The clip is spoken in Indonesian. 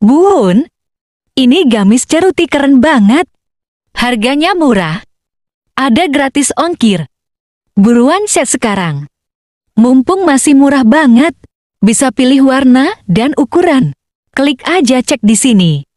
Bun, ini gamis ceruti keren banget. Harganya murah. Ada gratis ongkir. Buruan set sekarang. Mumpung masih murah banget, bisa pilih warna dan ukuran. Klik aja cek di sini.